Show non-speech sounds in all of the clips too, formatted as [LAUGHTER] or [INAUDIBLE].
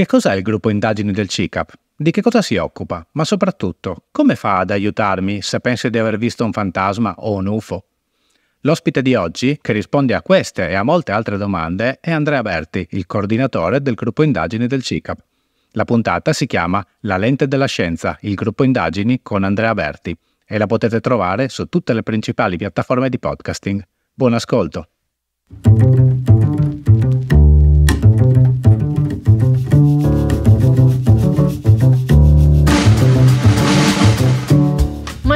Che cos'è il gruppo indagini del CICAP? Di che cosa si occupa? Ma soprattutto, come fa ad aiutarmi se pensi di aver visto un fantasma o un UFO? L'ospite di oggi, che risponde a queste e a molte altre domande, è Andrea Berti, il coordinatore del gruppo indagini del CICAP. La puntata si chiama La lente della scienza, il gruppo indagini con Andrea Berti e la potete trovare su tutte le principali piattaforme di podcasting. Buon ascolto!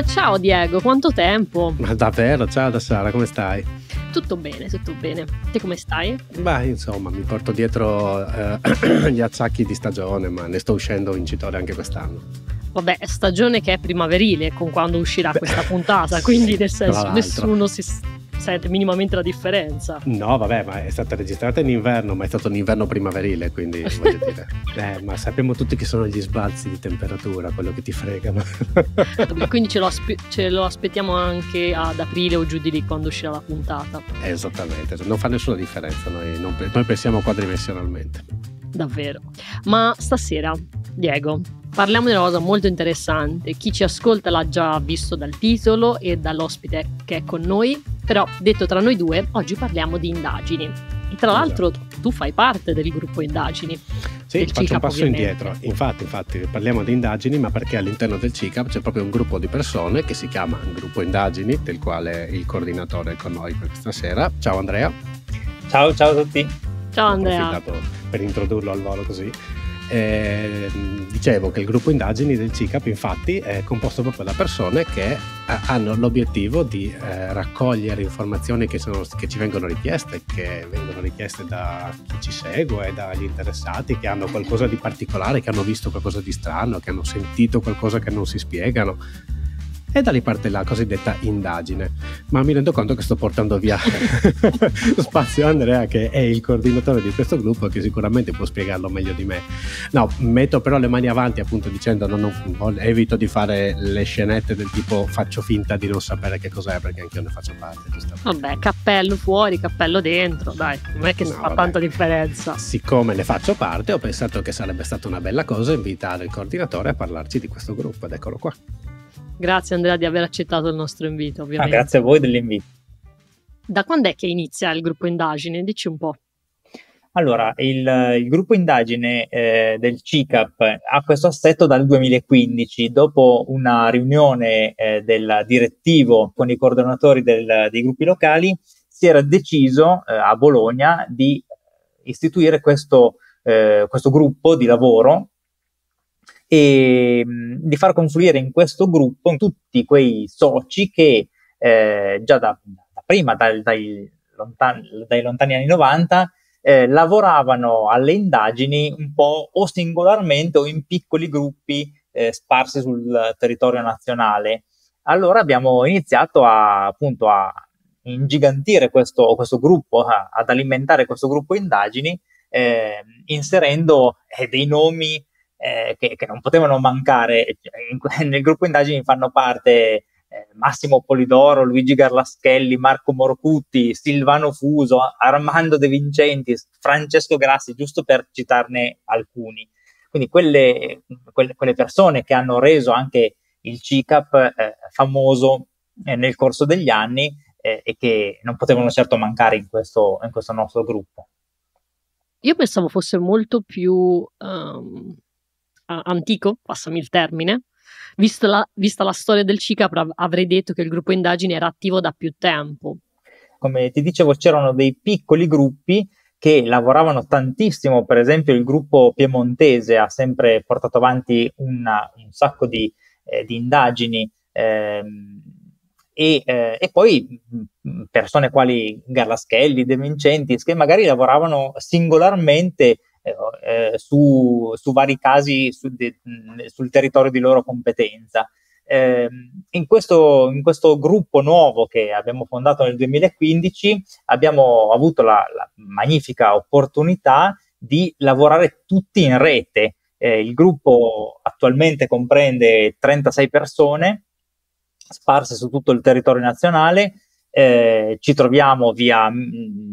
ciao Diego, quanto tempo? Ma davvero, ciao da Sara, come stai? Tutto bene, tutto bene. Te come stai? Beh, insomma, mi porto dietro eh, [CLEARS THROAT] gli acciacchi di stagione, ma ne sto uscendo vincitore anche quest'anno. Vabbè, stagione che è primaverile con quando uscirà Beh, questa puntata, quindi nel senso nessuno si sente minimamente la differenza. No, vabbè, ma è stata registrata in inverno, ma è stato un inverno primaverile, quindi [LAUGHS] voglio dire. Eh, ma sappiamo tutti che sono gli sbalzi di temperatura, quello che ti fregano. [LAUGHS] quindi ce lo, aspe- ce lo, aspettiamo anche ad aprile o giù di lì quando uscirà la puntata. Esattamente, non fa nessuna differenza, noi, non, noi pensiamo quadrimensionalmente. Davvero. Ma stasera, Diego, Parliamo di una cosa molto interessante. Chi ci ascolta l'ha già visto dal titolo e dall'ospite che è con noi, però detto tra noi due, oggi parliamo di indagini. E tra l'altro tu fai parte del gruppo indagini. Sì, faccio CICAP, un passo ovviamente. indietro. Infatti, infatti, parliamo di indagini, ma perché all'interno del CICAP c'è proprio un gruppo di persone che si chiama Gruppo Indagini, del quale il coordinatore è con noi per questa sera. Ciao Andrea. Ciao, ciao a tutti. Ciao Andrea. Ho per introdurlo al volo così. Eh, dicevo che il gruppo indagini del CICAP infatti è composto proprio da persone che eh, hanno l'obiettivo di eh, raccogliere informazioni che, sono, che, ci vengono richieste, che vengono richieste da chi ci segue, dagli interessati che hanno qualcosa di particolare, che hanno visto qualcosa di strano, che hanno sentito qualcosa che non si spiegano e da lì parte la cosiddetta indagine. Ma mi rendo conto che sto portando via [LAUGHS] spazio a Andrea che è il coordinatore di questo gruppo che sicuramente può spiegarlo meglio di me. No, metto però le mani avanti appunto dicendo non, non, evito di fare le scenette del tipo faccio finta di non sapere che cos'è perché anch'io ne faccio parte. Vabbè, cappello fuori, cappello dentro, dai, non è che no, fa vabbè. tanta differenza. Siccome ne faccio parte ho pensato che sarebbe stata una bella cosa invitare il coordinatore a parlarci di questo gruppo ed eccolo qua. Grazie Andrea di aver accettato il nostro invito, ah, ovviamente. Ah, grazie a voi dell'invito. Da quando è che inizia il gruppo indagine? Dici un po'. Allora, il, il gruppo indagine eh, del CICAP ha questo assetto dal 2015, dopo una riunione eh, del direttivo con i coordinatori del, dei gruppi locali, si era deciso eh, a Bologna di istituire questo, eh, questo gruppo di lavoro e di far confluire in questo gruppo tutti quei soci che eh, già da, da prima, dal, dai, lontan- dai, lontani anni 90, eh, lavoravano alle indagini un po' o singolarmente o in piccoli gruppi eh, sparsi sul territorio nazionale. Allora abbiamo iniziato a, appunto a ingigantire questo, questo gruppo, a, ad alimentare questo gruppo indagini, ehm, inserendo eh, dei nomi eh, che, che, non potevano mancare. Cioè, in, [LAUGHS] nel gruppo indagini fanno parte eh, Massimo Polidoro, Luigi Garlaschelli, Marco Morcutti, Silvano Fuso, Armando De Vincenti, Francesco Grassi, giusto per citarne alcuni. Quindi quelle, quelle, quelle persone che hanno reso anche il CICAP eh, famoso eh, nel corso degli anni eh, e che non potevano certo mancare in questo, in questo nostro gruppo. Io pensavo fosse molto più um, uh, antico, passami il termine. Vista la, vista la storia del CICAP, avrei detto che il gruppo indagine era attivo da più tempo. Come ti dicevo, c'erano dei piccoli gruppi che lavoravano tantissimo, per esempio il gruppo piemontese ha sempre portato avanti una, un sacco di, eh, di indagini ehm, e, eh, e, poi mm, persone quali Garlaschelli, De Vincenti, che magari lavoravano singolarmente eh, su, su, vari casi su de, sul territorio di loro competenza. Eh, in, questo, in, questo, gruppo nuovo che abbiamo fondato nel 2015 abbiamo avuto la, la magnifica opportunità di lavorare tutti in rete. Eh, il gruppo attualmente comprende 36 persone sparse su tutto il territorio nazionale. Eh, ci troviamo via,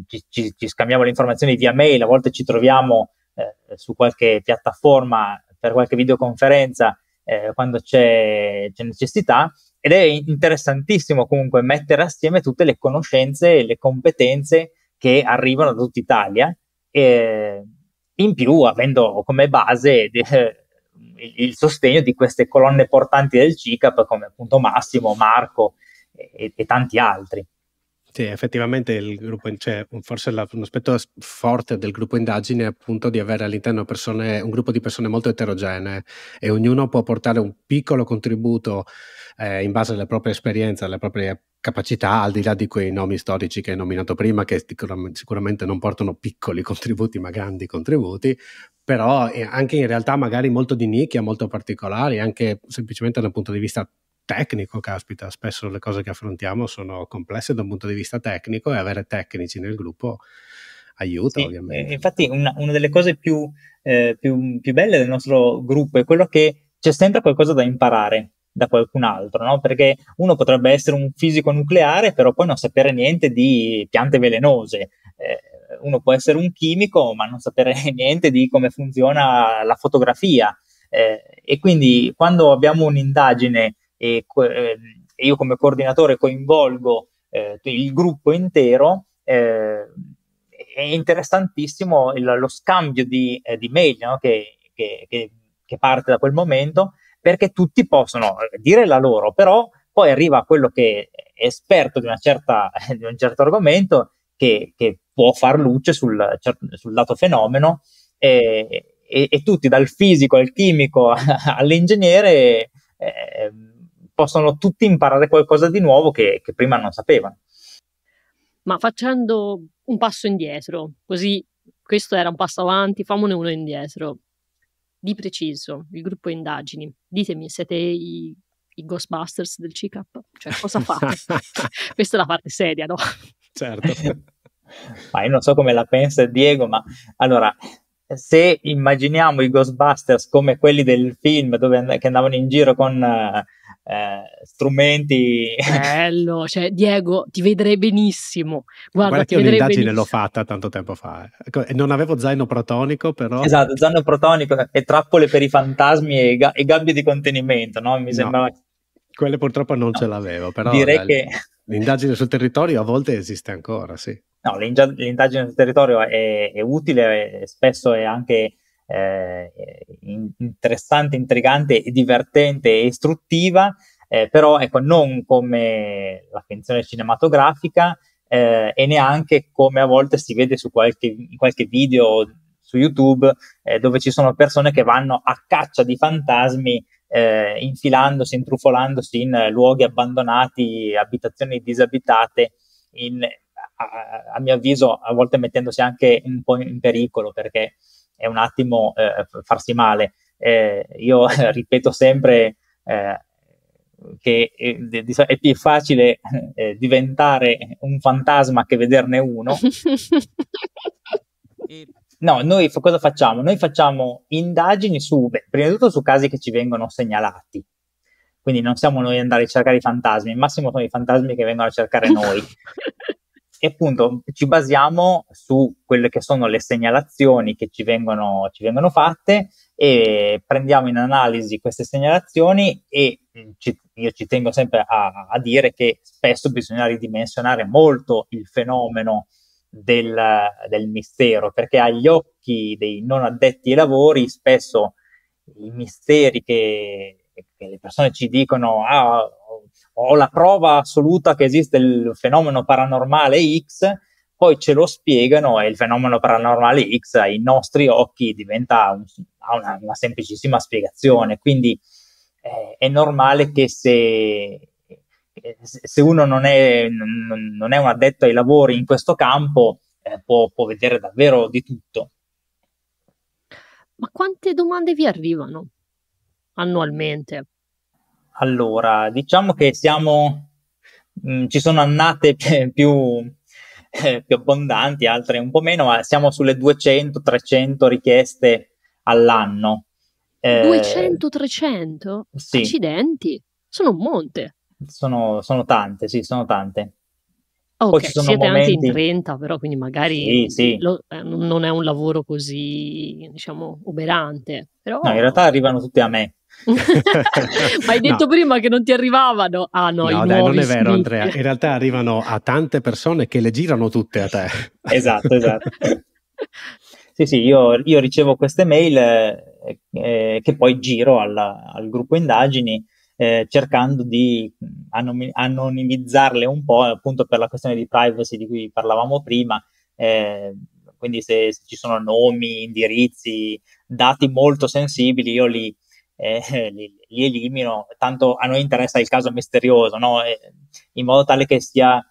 ci, ci, ci, scambiamo le informazioni via mail, a volte ci troviamo eh, su qualche piattaforma per qualche videoconferenza eh, quando c'è, c'è, necessità ed è interessantissimo comunque mettere assieme tutte le conoscenze e le competenze che arrivano da tutta Italia e in più avendo come base de- eh, il, sostegno di queste colonne portanti del CICAP come appunto Massimo, Marco e, e tanti altri. Sì, effettivamente il gruppo, cioè, forse la, un aspetto forte del gruppo indagine è appunto di avere all'interno persone, un gruppo di persone molto eterogenee e ognuno può portare un piccolo contributo eh, in base alle proprie esperienze, alle proprie capacità, al di là di quei nomi storici che hai nominato prima, che sicuramente non portano piccoli contributi ma grandi contributi, però eh, anche in realtà magari molto di nicchia, molto particolari, anche semplicemente dal punto di vista tecnico, caspita, spesso le cose che affrontiamo sono complesse da un punto di vista tecnico e avere tecnici nel gruppo aiuta sì, ovviamente. Eh, infatti una, una delle cose più, eh, più, più, belle del nostro gruppo è quello che c'è sempre qualcosa da imparare da qualcun altro, no? perché uno potrebbe essere un fisico nucleare però poi non sapere niente di piante velenose. Eh, uno può essere un chimico ma non sapere [LAUGHS] niente di come funziona la fotografia. Eh, e quindi quando abbiamo un'indagine e eh, io come coordinatore coinvolgo eh, il gruppo intero, eh, è interessantissimo il, lo scambio di, eh, di mail no? che, che, che parte da quel momento, perché tutti possono eh, dire la loro, però poi arriva quello che è esperto di, certa, [LAUGHS] di un certo argomento che, che, può far luce sul, sul dato fenomeno e, e, e, tutti dal fisico al chimico [LAUGHS] all'ingegnere eh, possono tutti imparare qualcosa di nuovo che, che prima non sapevano. Ma facendo un passo indietro, così questo era un passo avanti, famone uno indietro. Di preciso, il gruppo indagini, ditemi, siete i i Ghostbusters del CICAP? Cioè, cosa fate? [LAUGHS] Questa è la parte seria, no? Certo. [LAUGHS] ma io non so come la pensa Diego, ma allora, se immaginiamo i Ghostbusters come quelli del film dove and- che andavano in giro con... Uh, eh, strumenti. Bello, cioè Diego ti vedrei benissimo. Guarda, Guarda che un'indagine l'ho fatta tanto tempo fa. Eh. Ecco, non avevo zaino protonico però. Esatto, zaino protonico e trappole per i fantasmi e, ga- e gabbie di contenimento, no? Mi no, Quelle purtroppo non no. ce l'avevo, però Direi l- che... l'indagine sul territorio a volte esiste ancora, sì. No, l'indagine sul territorio è, è utile, e spesso è anche eh, interessante, intrigante, divertente e istruttiva, eh, però ecco, non come la finzione cinematografica eh, e neanche come a volte si vede su qualche, qualche video su YouTube eh, dove ci sono persone che vanno a caccia di fantasmi eh, infilandosi, intrufolandosi in luoghi abbandonati, abitazioni disabitate, in, a, a mio avviso a volte mettendosi anche un po' in pericolo perché è un attimo eh, farsi male. Eh, io [LAUGHS] ripeto sempre eh, che è, eh, è, più facile eh, diventare un fantasma che vederne uno. [LAUGHS] No, noi fa- cosa facciamo? Noi facciamo indagini su, beh, prima di tutto su casi che ci vengono segnalati. Quindi non siamo noi ad andare a cercare i fantasmi, al massimo sono i fantasmi che vengono a cercare noi. [LAUGHS] e appunto ci basiamo su quelle che sono le segnalazioni che ci vengono, ci vengono fatte e prendiamo in analisi queste segnalazioni e mm, ci, io ci tengo sempre a, a, dire che spesso bisogna ridimensionare molto il fenomeno del, del mistero perché agli occhi dei non addetti ai lavori spesso i misteri che, che le persone ci dicono ah, ho la prova assoluta che esiste il fenomeno paranormale X, poi ce lo spiegano e il fenomeno paranormale X ai nostri occhi diventa un, una, una, semplicissima spiegazione. Quindi eh, è normale che se, se uno non è, non è, un addetto ai lavori in questo campo eh, può, può vedere davvero di tutto. Ma quante domande vi arrivano annualmente? Allora, diciamo che siamo, mh, mm, ci sono annate [LAUGHS] più, eh, più abbondanti, altre un po' meno, ma siamo sulle 200-300 richieste all'anno. Eh, 200-300? Sì. Accidenti, sono un monte. Sono, sono tante, sì, sono tante. Oh, Poi okay, siete momenti... anche in 30, però quindi magari sì, sì. Lo, eh, non è un lavoro così, diciamo, oberante. Però... No, in realtà arrivano tutte a me. Ma hai detto no. prima che non ti arrivavano. Ah no, no dai, non è vero iscritti. Andrea, in realtà arrivano a tante persone che le girano tutte a te. Esatto, esatto. sì, sì, io, io, ricevo queste mail eh, eh che poi giro alla, al gruppo indagini eh, cercando di anonimizzarle un po' appunto per la questione di privacy di cui parlavamo prima. Eh, quindi se, se, ci sono nomi, indirizzi, dati molto sensibili, io li, eh, [LAUGHS] li, li, elimino, tanto a noi interessa il caso misterioso, no? eh, in modo tale che, sia,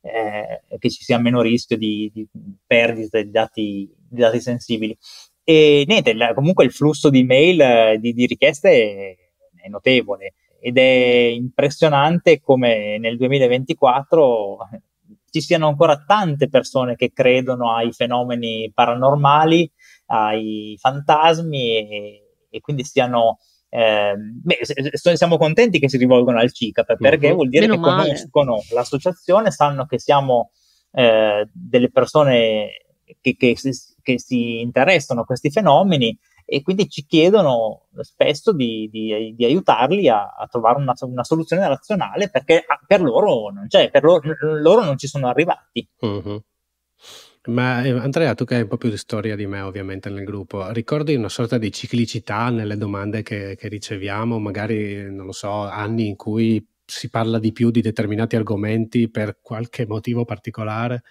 eh, che, ci sia meno rischio di, di perdita di dati, di dati, sensibili. E niente, la, comunque il flusso di mail, di, di richieste è, è notevole ed è impressionante come nel 2024 ci siano ancora tante persone che credono ai fenomeni paranormali, ai fantasmi e, e quindi stiano eh, beh, siamo contenti che si rivolgono al CICAP mhm. perché uh-huh. vuol dire Meno che male. conoscono l'associazione, sanno che siamo eh, delle persone che, che, si, che, si interessano a questi fenomeni e quindi ci chiedono spesso di, di, di aiutarli a, a trovare una, una, soluzione razionale perché ah, per loro non c'è, per loro, loro non ci sono arrivati. Uh-huh. Ma eh, Andrea, tu che hai un po' più di storia di me ovviamente nel gruppo, ricordi una sorta di ciclicità nelle domande che, che riceviamo, magari, non lo so, anni in cui si parla di più di determinati argomenti per qualche motivo particolare?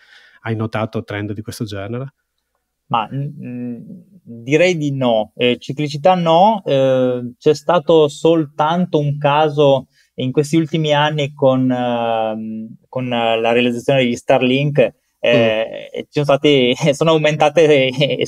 Hai notato trend di questo genere? Ma mh, direi di no, eh, ciclicità no, eh, c'è stato soltanto un caso in questi ultimi anni con, eh, con la realizzazione degli Starlink eh, mm. sono, stati, [LAUGHS] sono aumentate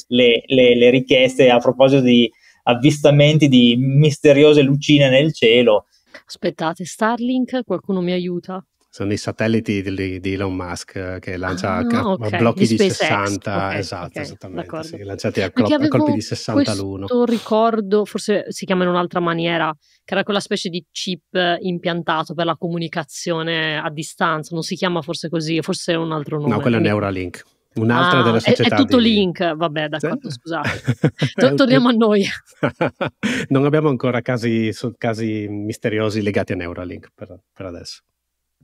le, le, le, richieste a proposito di avvistamenti di misteriose lucine nel cielo. Aspettate, Starlink, qualcuno mi aiuta? sono i satelliti di, di, Elon Musk eh, che lancia ah, ca- okay. blocchi di, 60, okay, esatto, okay, esattamente, sì, lanciati a, col- a, colpi di 60 l'uno. Questo ricordo, forse si chiama in un'altra maniera, che era quella specie di chip impiantato per la comunicazione a distanza, non si chiama forse così, forse è un altro nome. No, quello è Neuralink. Un'altra ah, della società. È, è tutto di... link, vabbè, d'accordo, sì? scusate. [LAUGHS] torniamo a noi. [LAUGHS] non abbiamo ancora casi, casi, misteriosi legati a Neuralink per, per adesso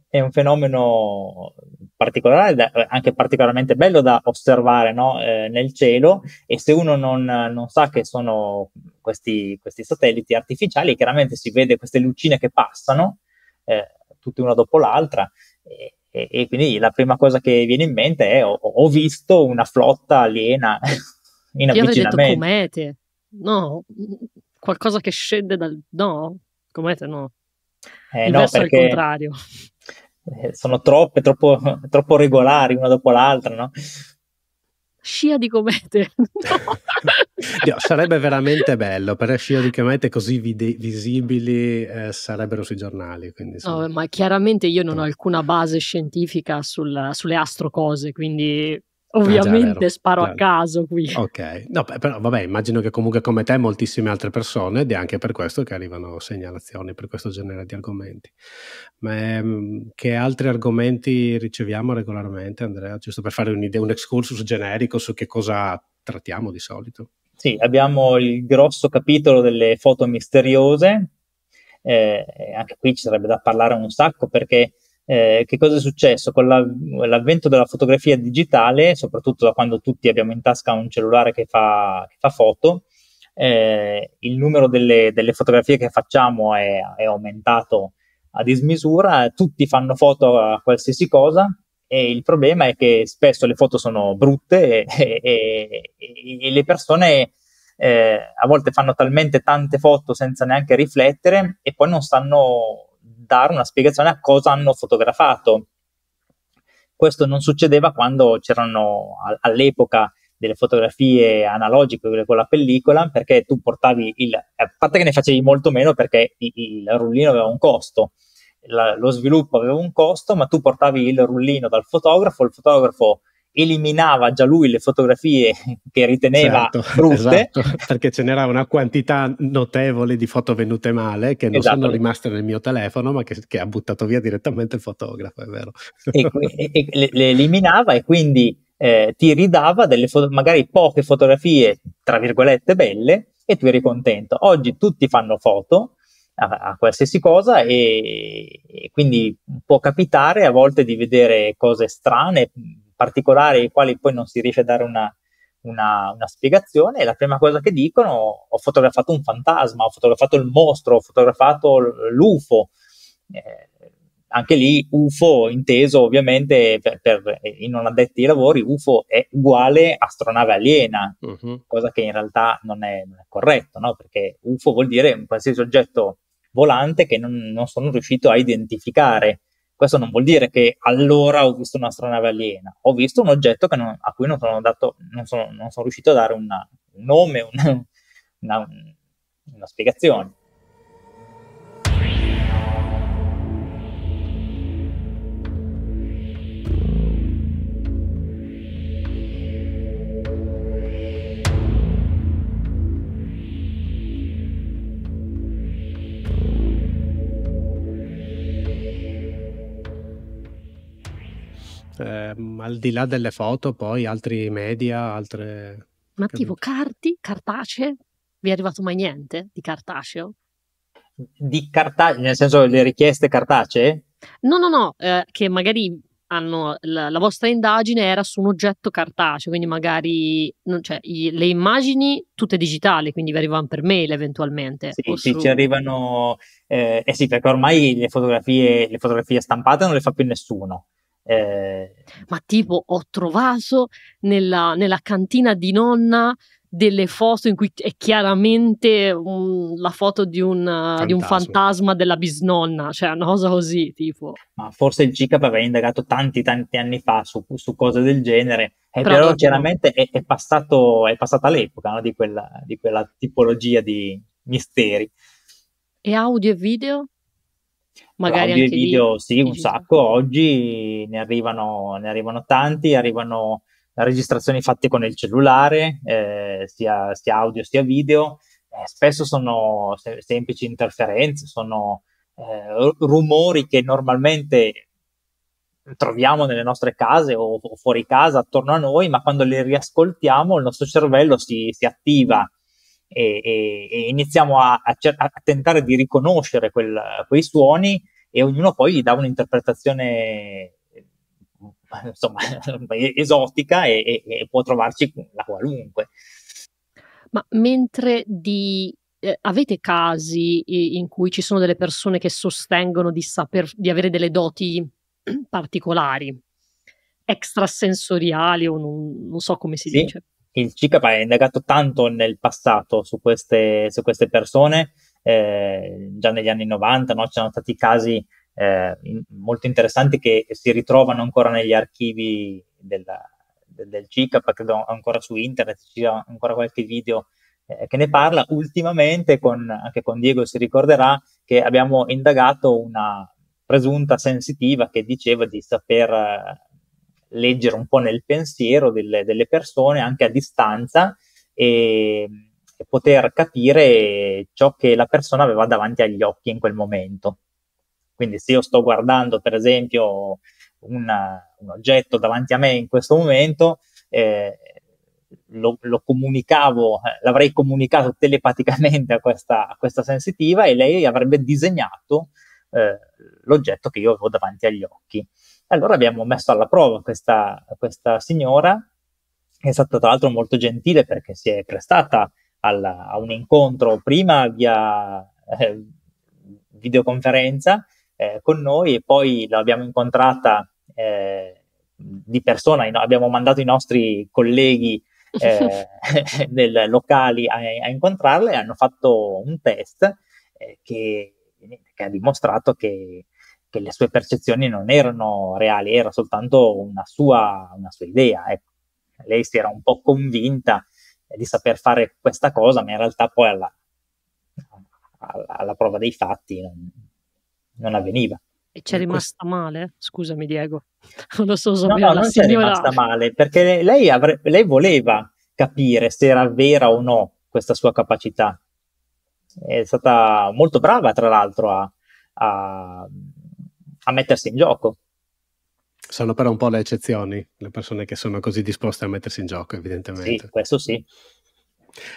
è un fenomeno particolare, da, anche particolarmente bello da osservare no? eh, nel cielo e se uno non, non sa che sono questi, questi, satelliti artificiali, chiaramente si vede queste lucine che passano, eh, tutte una dopo l'altra. E, e, e, quindi la prima cosa che viene in mente è ho, ho visto una flotta aliena [LAUGHS] in Io avvicinamento. Io detto comete, no, qualcosa che scende dal... no, comete no. Eh, Il no, perché... il contrario. Eh, sono troppe, troppo, [LAUGHS] troppo, regolari una dopo l'altra, no? Scia di comete. [LAUGHS] No. sarebbe veramente bello, però scia di comete così vide- visibili eh, sarebbero sui giornali. Quindi, no, ma chiaramente io non ho eh. alcuna base scientifica sul, sulle astrocose, quindi eh, Ovviamente ah, già, sparo claro. a caso qui. Ok, no, però vabbè, immagino che comunque come te moltissime altre persone ed è anche per questo che arrivano segnalazioni per questo genere di argomenti. Ma ehm, che altri argomenti riceviamo regolarmente, Andrea? Giusto per fare un'idea, un excursus generico su che cosa trattiamo di solito. Sì, abbiamo il grosso capitolo delle foto misteriose. Eh, anche qui ci sarebbe da parlare un sacco perché eh, che cosa è successo? Con la, l'avvento della fotografia digitale, soprattutto da quando tutti abbiamo in tasca un cellulare che fa, che fa foto, eh, il numero delle, delle, fotografie che facciamo è, è, aumentato a dismisura, tutti fanno foto a qualsiasi cosa e il problema è che spesso le foto sono brutte e, e, e, le persone... Eh, a volte fanno talmente tante foto senza neanche riflettere e poi non sanno dare una spiegazione a cosa hanno fotografato. Questo non succedeva quando c'erano all'epoca delle fotografie analogiche, con la pellicola, perché tu portavi il... a parte che ne facevi molto meno perché il, il rullino aveva un costo, la, lo sviluppo aveva un costo, ma tu portavi il rullino dal fotografo, il fotografo eliminava già lui le fotografie [LAUGHS] che riteneva certo, [LAUGHS] brutte. Esatto, perché ce n'era una quantità notevole di foto venute male che non esatto. sono rimaste nel mio telefono, ma che, che, ha buttato via direttamente il fotografo, è vero. E, e, e le, eliminava e quindi eh, ti ridava delle foto, magari poche fotografie, tra virgolette, belle e tu eri contento. Oggi tutti fanno foto, a, qualsiasi cosa e, e, quindi può capitare a volte di vedere cose strane, particolari ai quali poi non si riesce a dare una, una, una spiegazione, e la prima cosa che dicono, ho fotografato un fantasma, ho fotografato il mostro, ho fotografato l'UFO. Eh, anche lì UFO inteso ovviamente per, per eh, i non addetti ai lavori, UFO è uguale astronave aliena, uh-huh. cosa che in realtà non è, non è corretto, no? perché UFO vuol dire un qualsiasi oggetto volante che non, non sono riuscito a identificare. Questo non vuol dire che allora ho visto una strana aliena, ho visto un oggetto non, a cui non sono, dato, non sono, non sono riuscito a dare una, un nome, [LAUGHS] una, una, una spiegazione. eh, al di là delle foto, poi altri media, altre... Ma tipo carti, cartacee? Vi è arrivato mai niente di cartaceo? Di cartaceo, nel senso le richieste cartacee? No, no, no, eh, che magari hanno, la, la, vostra indagine era su un oggetto cartaceo, quindi magari non, cioè, i, le immagini tutte digitali, quindi vi arrivano per mail eventualmente. Sì, sì su... ci arrivano, eh, eh, sì, perché ormai le fotografie, le fotografie stampate non le fa più nessuno. Eh, Ma tipo ho trovato nella, nella, cantina di nonna delle foto in cui è chiaramente un, la foto di un, fantasma. di un, fantasma della bisnonna, cioè una cosa così tipo. Ma forse il GICAP aveva indagato tanti tanti anni fa su, su cose del genere, e eh, però, però chiaramente è, è, passato, è, passata l'epoca no? di, quella, di quella tipologia di misteri. E audio e video? Magari audio anche e video lì, sì, un sacco. Oggi ne arrivano, ne arrivano tanti, arrivano registrazioni fatte con il cellulare, eh, sia, sia, audio sia video. Eh, spesso sono se- semplici interferenze, sono eh, rumori che normalmente troviamo nelle nostre case o, o, fuori casa attorno a noi, ma quando li riascoltiamo il nostro cervello si, si attiva e, e, e iniziamo a, a, a, tentare di riconoscere quel, quei suoni e ognuno poi gli dà un'interpretazione eh, insomma [LAUGHS] esotica e, e può trovarci la qualunque. Ma mentre di eh, avete casi in cui ci sono delle persone che sostengono di, saper, di avere delle doti [CLEARS THROAT] particolari, extrasensoriali o non, non so come si sì. dice? il CICAP ha indagato tanto nel passato su queste, su queste persone, eh, già negli anni 90 no? c'erano stati casi eh, in, molto interessanti che si ritrovano ancora negli archivi della, del, del CICAP, credo ancora su internet, ci sia ancora qualche video eh, che ne parla. Ultimamente, con, anche con Diego si ricorderà, che abbiamo indagato una presunta sensitiva che diceva di saper leggere un po' nel pensiero delle, delle persone anche a distanza e, e poter capire ciò che la persona aveva davanti agli occhi in quel momento. Quindi se io sto guardando per esempio una, un oggetto davanti a me in questo momento, eh, lo, lo, comunicavo, l'avrei comunicato telepaticamente a questa, a questa, sensitiva e lei avrebbe disegnato eh, l'oggetto che io avevo davanti agli occhi. Allora abbiamo messo alla prova questa, questa signora, che è stata tra l'altro molto gentile perché si è prestata alla, a un incontro prima via eh, videoconferenza eh, con noi e poi l'abbiamo incontrata eh, di persona, abbiamo mandato i nostri colleghi eh, [LAUGHS] del, locali a, a incontrarla e hanno fatto un test eh, che, che ha dimostrato che che le sue percezioni non erano reali, era soltanto una sua, una sua idea. Ecco. Lei si era un po' convinta eh, di saper fare questa cosa, ma in realtà poi alla, alla, alla prova dei fatti non, non avveniva. E c'è rimasta questo... male? Scusami Diego, [LAUGHS] non lo so se no, no, non signora... c'è rimasta male, perché lei, avre... lei voleva capire se era vera o no questa sua capacità. È stata molto brava, tra l'altro, a, a a mettersi in gioco. Sono però un po' le eccezioni, le persone che sono così disposte a mettersi in gioco, evidentemente. Sì, questo sì.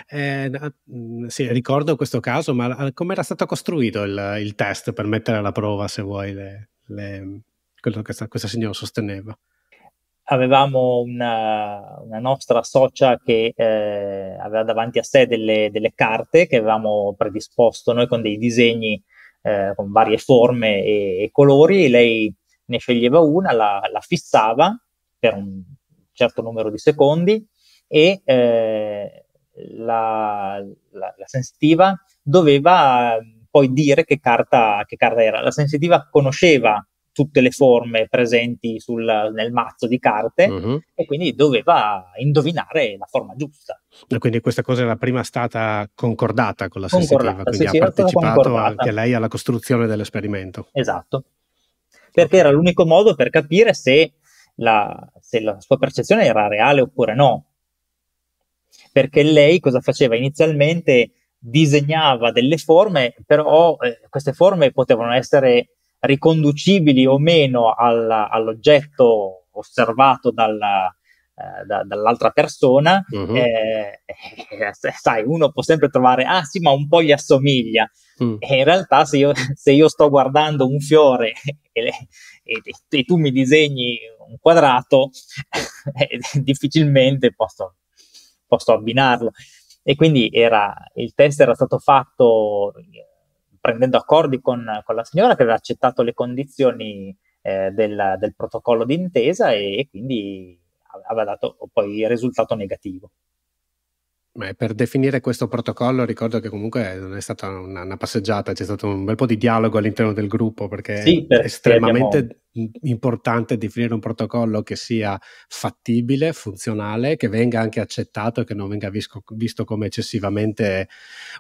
Eh, mm, sì, ricordo questo caso, ma eh, come era stato costruito il, il, test per mettere alla prova, se vuoi, le, le, quello che sta, questa signora sosteneva? Avevamo una, una nostra socia che eh, aveva davanti a sé delle, delle, carte che avevamo predisposto noi con dei disegni eh, con varie forme e, e, colori, lei ne sceglieva una, la, la, fissava per un certo numero di secondi e eh, la, la, la, sensitiva doveva eh, poi dire che carta, che carta era. La sensitiva conosceva tutte le forme presenti sul, nel mazzo di carte uh-huh. e quindi doveva indovinare la forma giusta. E quindi questa cosa era prima stata concordata con la concordata, sensitiva, quindi sì, ha partecipato anche lei alla costruzione dell'esperimento. Esatto, perché era l'unico modo per capire se la, se la sua percezione era reale oppure no. Perché lei cosa faceva inizialmente? disegnava delle forme, però eh, queste forme potevano essere riconducibili o meno al, all'oggetto osservato dalla, eh, da, dall'altra persona, uh-huh. eh, eh, sai, uno può sempre trovare, ah sì, ma un po' gli assomiglia. uh E in realtà se io, se io, sto guardando un fiore [LAUGHS] e, le, e, e tu mi disegni un quadrato, [LAUGHS] eh, difficilmente posso, posso abbinarlo. E quindi era, il test era stato fatto prendendo accordi con, con la signora che aveva accettato le condizioni eh, del, del, protocollo d'intesa e, e quindi aveva dato poi il risultato negativo. Beh, per definire questo protocollo ricordo che comunque non è stata una, una, passeggiata, c'è stato un bel po' di dialogo all'interno del gruppo perché, sì, perché è estremamente abbiamo... importante definire un protocollo che sia fattibile, funzionale, che venga anche accettato e che non venga visco, visto come eccessivamente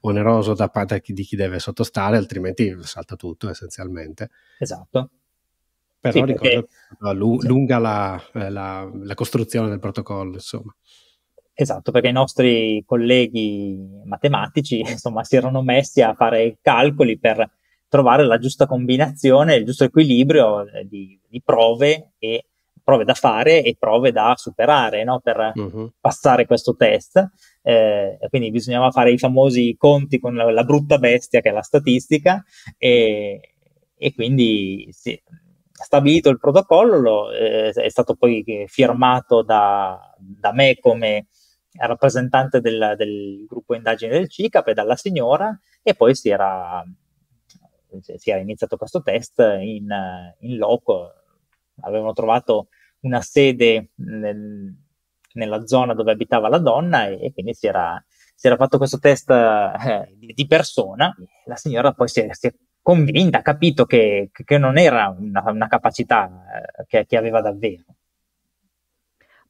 oneroso da parte di chi deve sottostare, altrimenti salta tutto essenzialmente. Esatto però sì, ricordo perché... lunga la, eh, la, la, costruzione del protocollo, insomma. Esatto, perché i nostri colleghi matematici, [LAUGHS] insomma, si erano messi a fare calcoli per trovare la giusta combinazione, il giusto equilibrio eh, di, di prove, e, prove da fare e prove da superare no? per uh-huh. passare questo test. Eh, quindi bisognava fare i famosi conti con la, la brutta bestia che è la statistica e, e quindi sì, stabilito il protocollo, lo, eh, è stato poi eh, firmato da, da me come rappresentante del, del gruppo indagine del CICAP e dalla signora e poi si era, si era iniziato questo test in, in, loco, avevano trovato una sede nel, nella zona dove abitava la donna e, e quindi si era, si era, fatto questo test eh, di persona, la signora poi si è, si è convinta, ha capito che, che non era una, una capacità eh, che, che aveva davvero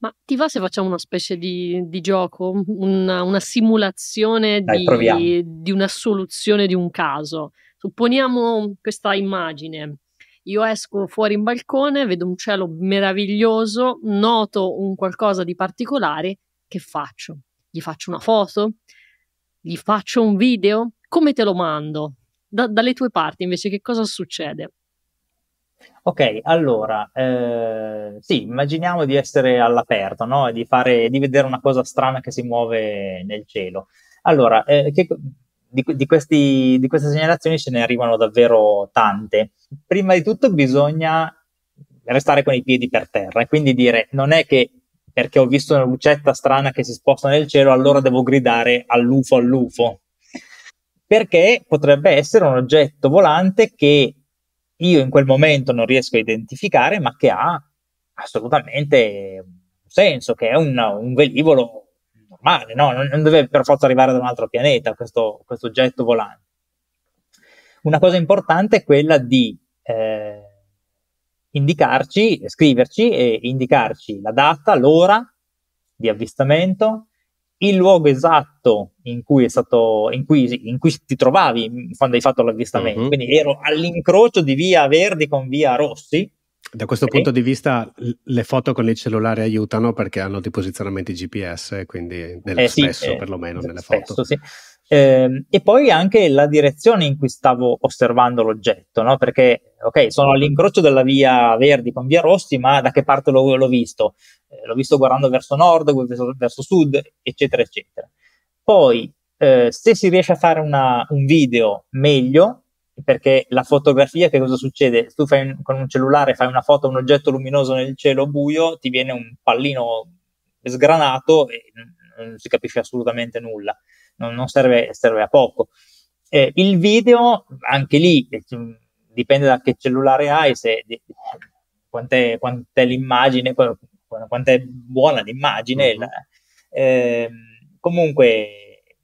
ma ti va se facciamo una specie di, di gioco, una, una simulazione Dai, di, di, una soluzione di un caso? Supponiamo questa immagine. Io esco fuori in balcone, vedo un cielo meraviglioso, noto un qualcosa di particolare, che faccio? Gli faccio una foto? Gli faccio un video? Come te lo mando? Da, dalle tue parti invece che cosa succede? Ok, allora, eh, sì, immaginiamo di essere all'aperto, no? di, fare, di vedere una cosa strana che si muove nel cielo. Allora, eh, che, di, di, questi, di, queste segnalazioni ce ne arrivano davvero tante. Prima di tutto bisogna restare con i piedi per terra e quindi dire non è che perché ho visto una lucetta strana che si sposta nel cielo allora devo gridare all'ufo all'ufo, perché potrebbe essere un oggetto volante che io in quel momento non riesco a identificare, ma che ha assolutamente un senso, che è un, un velivolo normale, no? non, non, deve per forza arrivare da un altro pianeta questo, questo oggetto volante. Una cosa importante è quella di eh, indicarci, scriverci e indicarci la data, l'ora di avvistamento, il luogo esatto in cui, è stato, in cui, in cui ti trovavi quando hai fatto l'avvistamento. Uh-huh. Quindi ero all'incrocio di via Verdi con via Rossi. Da questo okay. punto di vista le foto con il cellulare aiutano perché hanno dei posizionamenti GPS, quindi dello eh, stesso sì, eh, perlomeno nelle stesso, foto. Sì. Eh, e poi anche la direzione in cui stavo osservando l'oggetto, no? perché ok, sono all'incrocio della via Verdi con via Rossi, ma da che parte l'ho, l'ho visto? eh, l'ho visto guardando verso nord, verso, verso sud, eccetera, eccetera. Poi, eh, se si riesce a fare una, un video meglio, perché la fotografia, che cosa succede? Se tu fai un, con un cellulare fai una foto a un oggetto luminoso nel cielo buio, ti viene un pallino sgranato e non si capisce assolutamente nulla, non, non serve, serve, a poco. Eh, il video, anche lì, eh, dipende da che cellulare hai, se, quant'è, quant'è l'immagine, poi quanto è buona l'immagine. Uh-huh. Mm-hmm. La, eh, comunque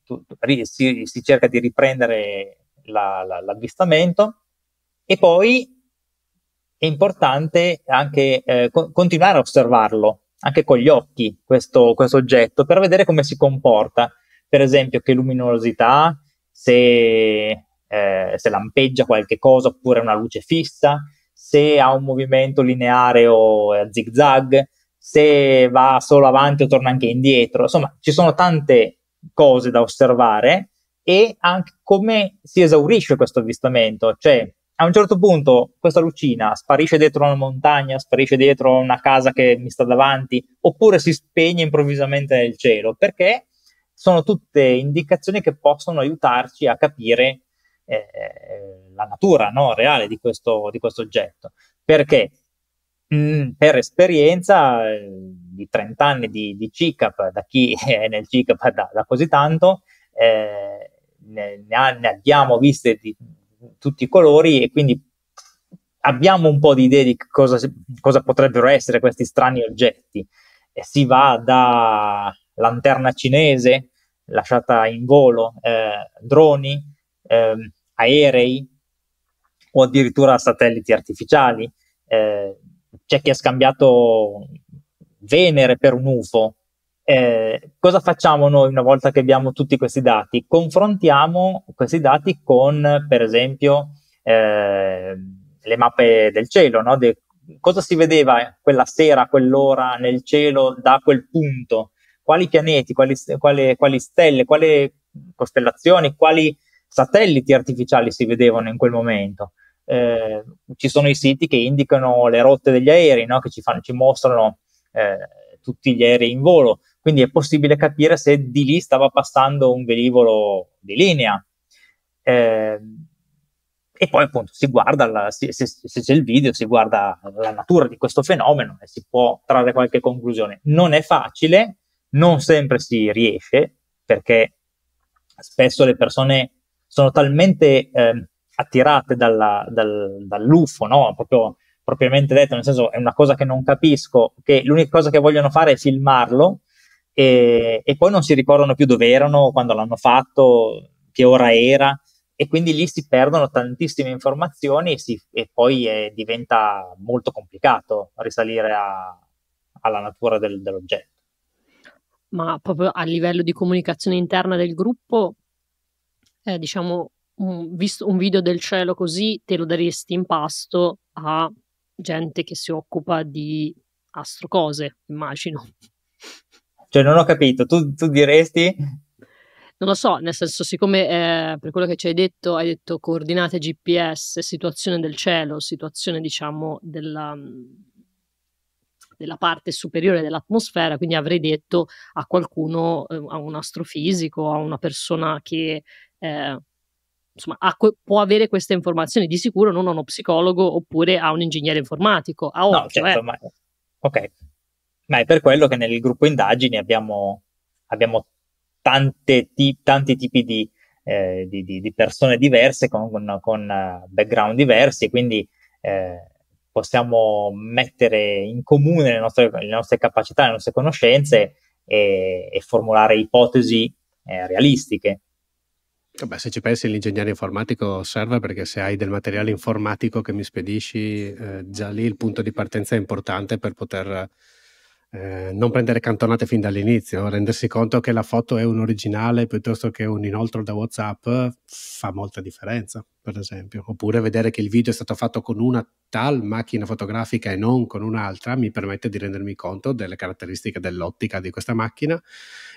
tu, si, si, cerca di riprendere la, la, l'avvistamento e poi è importante anche eh, co- continuare a osservarlo, anche con gli occhi, questo, questo, oggetto, per vedere come si comporta. Per esempio, che luminosità, se, eh, se lampeggia qualche cosa oppure una luce fissa, se ha un movimento lineare o a eh, zig zag, se va solo avanti o torna anche indietro. Insomma, ci sono tante cose da osservare e anche come si esaurisce questo avvistamento, cioè a un certo punto questa lucina sparisce dietro una montagna, sparisce dietro una casa che mi sta davanti, oppure si spegne improvvisamente nel cielo, perché sono tutte indicazioni che possono aiutarci a capire eh, la natura no, reale di questo, di questo oggetto. Perché Mm, per esperienza eh, di 30 anni di, di CICAP, da chi [LAUGHS] è nel CICAP da, da così tanto, eh, ne, ne, abbiamo viste di tutti i colori e quindi abbiamo un po' di idee di cosa, cosa potrebbero essere questi strani oggetti. E si va da lanterna cinese lasciata in volo, eh, droni, ehm, aerei o addirittura satelliti artificiali. Eh, c'è cioè, chi ha scambiato Venere per un UFO. Eh, cosa facciamo noi una volta che abbiamo tutti questi dati? Confrontiamo questi dati con, per esempio, eh, le mappe del cielo, no? De- cosa si vedeva quella sera, quell'ora nel cielo da quel punto, quali pianeti, quali, quali, quali stelle, quali costellazioni, quali satelliti artificiali si vedevano in quel momento eh, ci sono i siti che indicano le rotte degli aerei, no? che ci, fanno, ci mostrano eh, tutti gli aerei in volo, quindi è possibile capire se di lì stava passando un velivolo di linea. Eh, e poi appunto si guarda, la, se, se, c'è il video, si guarda la natura di questo fenomeno e si può trarre qualche conclusione. Non è facile, non sempre si riesce, perché spesso le persone sono talmente eh, attirate dalla, dal, dall'UFO, no? Proprio, propriamente detto, nel senso è una cosa che non capisco, che l'unica cosa che vogliono fare è filmarlo e, e poi non si ricordano più dove erano, quando l'hanno fatto, che ora era e quindi lì si perdono tantissime informazioni e, si, e poi è, eh, diventa molto complicato risalire a, alla natura del, dell'oggetto. Ma proprio a livello di comunicazione interna del gruppo, eh, diciamo, un, visto un video del cielo così, te lo daresti in pasto a gente che si occupa di astrocose, immagino. Cioè, non ho capito, tu, tu diresti? Non lo so, nel senso, siccome eh, per quello che ci hai detto, hai detto coordinate GPS, situazione del cielo, situazione, diciamo, della, della parte superiore dell'atmosfera, quindi avrei detto a qualcuno, eh, a un astrofisico, a una persona che eh, insomma, que- può avere queste informazioni di sicuro non a uno psicologo oppure a un ingegnere informatico. A no, certo, eh. ma, ok. Ma è per quello che nel gruppo indagini abbiamo, abbiamo ti- tanti tipi di, eh, di, di, di, persone diverse con, con, con eh, background diversi, quindi eh, possiamo mettere in comune le nostre, le nostre, capacità, le nostre conoscenze e, e formulare ipotesi eh, realistiche. Beh, se ci pensi l'ingegnere informatico serve perché se hai del materiale informatico che mi spedisci, eh, già lì il punto di partenza è importante per poter eh, non prendere cantonate fin dall'inizio, rendersi conto che la foto è un originale piuttosto che un inoltro da WhatsApp fa molta differenza, per esempio, oppure vedere che il video è stato fatto con una tal macchina fotografica e non con un'altra mi permette di rendermi conto delle caratteristiche dell'ottica di questa macchina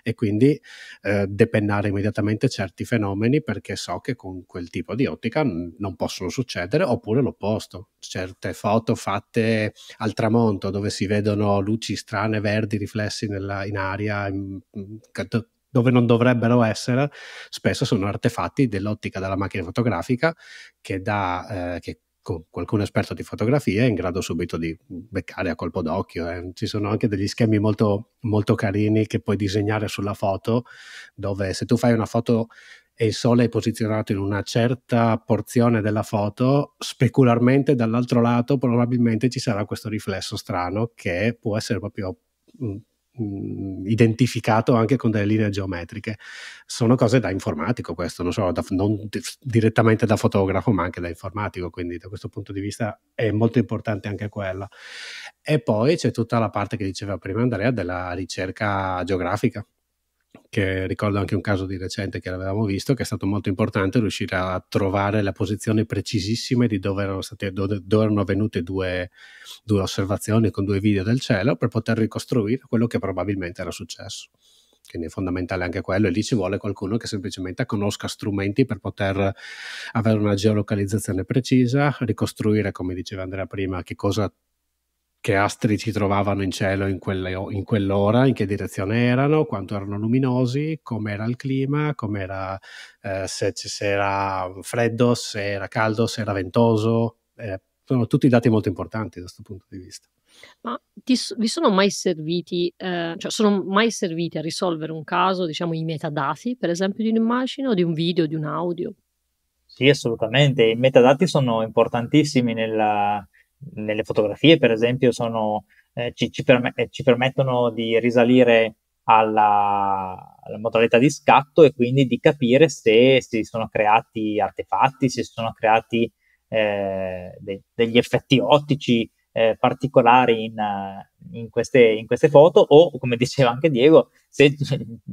e quindi eh, depennare immediatamente certi fenomeni perché so che con quel tipo di ottica n- non possono succedere oppure l'opposto. Certe foto fatte al tramonto dove si vedono luci strane, verdi, riflessi nella, in aria, in, in, mm, in, dove non dovrebbero essere, spesso sono artefatti dell'ottica della macchina fotografica che, dà, eh, che con qualcuno esperto di fotografia è in grado subito di beccare a colpo d'occhio. Eh. Ci sono anche degli schemi molto, molto carini che puoi disegnare sulla foto, dove se tu fai una foto e il sole è posizionato in una certa porzione della foto, specularmente dall'altro lato probabilmente ci sarà questo riflesso strano che può essere proprio mh, mm, identificato anche con delle linee geometriche. Sono cose da informatico questo, non solo da, non di, direttamente da fotografo, ma anche da informatico, quindi da questo punto di vista è molto importante anche quella. E poi c'è tutta la parte che diceva prima Andrea della ricerca geografica che ricordo anche un caso di recente che l'avevamo visto, che è stato molto importante riuscire a trovare la posizione precisissima di dove erano, state, dove, erano avvenute due, due osservazioni con due video del cielo per poter ricostruire quello che probabilmente era successo quindi è fondamentale anche quello e lì ci vuole qualcuno che semplicemente conosca strumenti per poter avere una geolocalizzazione precisa, ricostruire come diceva Andrea prima che cosa che astri ci trovavano in cielo in, quelle, in, quell'ora, in che direzione erano, quanto erano luminosi, com'era il clima, com'era, eh, se, se, era freddo, se era caldo, se era ventoso. Eh, sono tutti dati molto importanti da questo punto di vista. Ma ti, vi sono mai serviti, eh, cioè sono mai serviti a risolvere un caso, diciamo, i metadati, per esempio, di un'immagine o di un video, di un audio? Sì, assolutamente. I metadati sono importantissimi nella, nelle fotografie, per esempio, sono, eh, ci, ci, perm- eh, ci, permettono di risalire alla, alla, modalità di scatto e quindi di capire se si sono creati artefatti, se si sono creati eh, de- degli effetti ottici, eh, particolari in, eh, in, queste, in, queste, foto o, come diceva anche Diego, se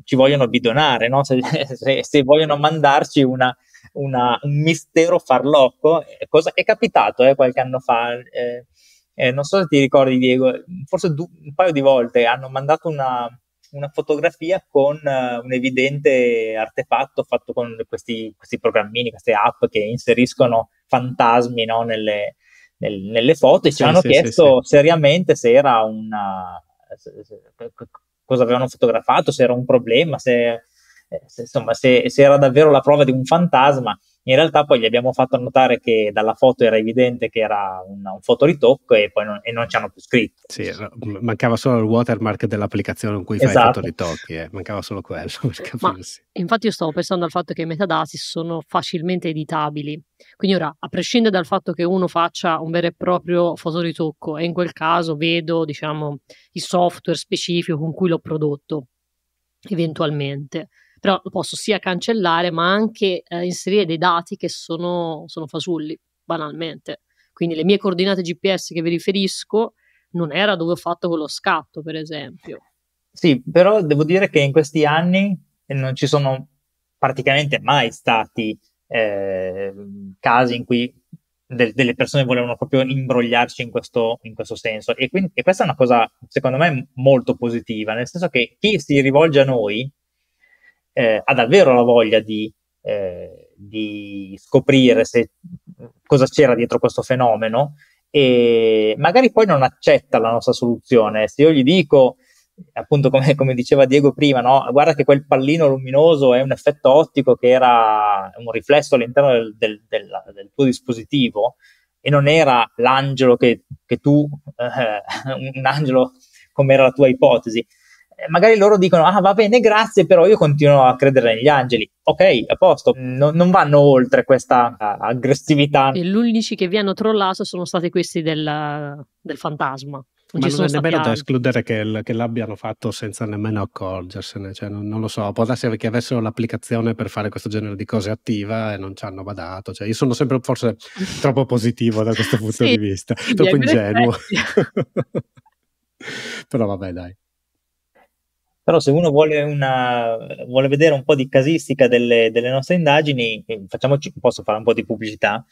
ci vogliono bidonare, no? se, [LAUGHS] se, se, vogliono mandarci una, una, un mistero farlocco, eh, cosa, è capitato eh, qualche anno fa. Eh, eh, non so se ti ricordi Diego, forse du- un paio di volte hanno mandato una, una fotografia con uh, un evidente artefatto fatto con questi, questi, programmini, queste app che inseriscono fantasmi no, nelle, nel, nelle foto e ci sì, hanno sì, chiesto sì, seriamente se era una... Se, se, cosa avevano fotografato, se era un problema, se, eh, se insomma, se, se, era davvero la prova di un fantasma. In realtà poi gli abbiamo fatto notare che dalla foto era evidente che era una, un fotoritocco e poi non, e non, ci hanno più scritto. Sì, eh, mancava solo il watermark dell'applicazione con cui esatto. fai i esatto. fotoritocchi, eh. mancava solo quello. [LAUGHS] Ma, infatti io stavo pensando al fatto che i metadati sono facilmente editabili, quindi ora, a prescindere dal fatto che uno faccia un vero e proprio fotoritocco e in quel caso vedo, diciamo, il software specifico con cui l'ho prodotto, eventualmente però lo posso sia cancellare ma anche eh, inserire dei dati che sono, sono fasulli, banalmente. Quindi le mie coordinate GPS che vi riferisco non era dove ho fatto quello scatto, per esempio. Sì, però devo dire che in questi anni non ci sono praticamente mai stati eh, casi in cui de- delle persone volevano proprio imbrogliarci in questo, in questo senso. E, quindi, e questa è una cosa, secondo me, molto positiva, nel senso che chi si rivolge a noi eh, ha davvero la voglia di, eh, di scoprire se, cosa c'era dietro questo fenomeno e magari poi non accetta la nostra soluzione. Se io gli dico, appunto come, come diceva Diego prima, no? guarda che quel pallino luminoso è un effetto ottico che era un riflesso all'interno del, del, del, del tuo dispositivo e non era l'angelo che, che tu, eh, [LAUGHS] un angelo come era la tua ipotesi. Eh, magari loro dicono ah va bene grazie però io continuo a credere negli angeli ok a posto no, non vanno oltre questa ah, aggressività e gli che vi hanno trollato sono stati questi del, del fantasma non ma non è nemmeno altri. da escludere che, che, l'abbiano fatto senza nemmeno accorgersene, cioè, non, non, lo so, può darsi che avessero l'applicazione per fare questo genere di cose attiva e non ci hanno badato, cioè, io sono sempre forse [LAUGHS] troppo positivo da questo punto sì, di vista, troppo ingenuo. [LAUGHS] Però vabbè dai. Però se uno vuole, una, vuole vedere un po' di casistica delle, delle nostre indagini, eh, facciamoci, posso fare un po' di pubblicità.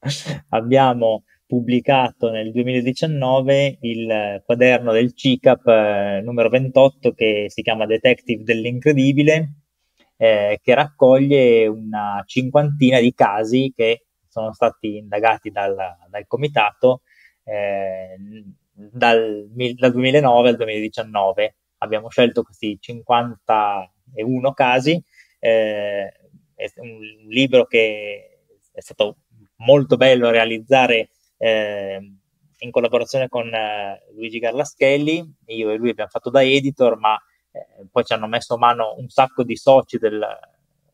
[LAUGHS] Abbiamo pubblicato nel 2019 il quaderno del CICAP eh, numero 28 che si chiama Detective dell'incredibile, eh, che raccoglie una cinquantina di casi che sono stati indagati dal, dal comitato eh, dal, dal, 2009 al 2019 abbiamo scelto questi 51 casi, eh, è un libro che è stato molto bello realizzare eh, in collaborazione con eh, Luigi Garlaschelli, io e lui abbiamo fatto da editor, ma eh, poi ci hanno messo mano un sacco di soci del,